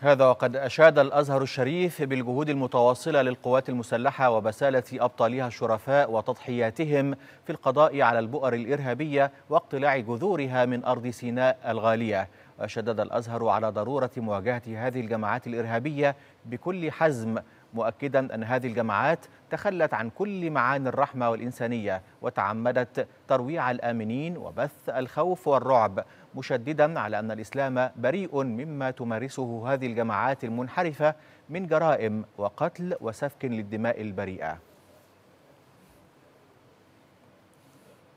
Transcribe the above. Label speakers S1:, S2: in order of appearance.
S1: هذا وقد أشاد الأزهر الشريف بالجهود المتواصلة للقوات المسلحة وبسالة أبطالها الشرفاء وتضحياتهم في القضاء على البؤر الإرهابية واقتلاع جذورها من أرض سيناء الغالية وشدد الأزهر على ضرورة مواجهة هذه الجماعات الإرهابية بكل حزم مؤكدا أن هذه الجماعات تخلت عن كل معاني الرحمة والإنسانية وتعمدت ترويع الآمنين وبث الخوف والرعب مشددا على أن الإسلام بريء مما تمارسه هذه الجماعات المنحرفة من جرائم وقتل وسفك للدماء البريئة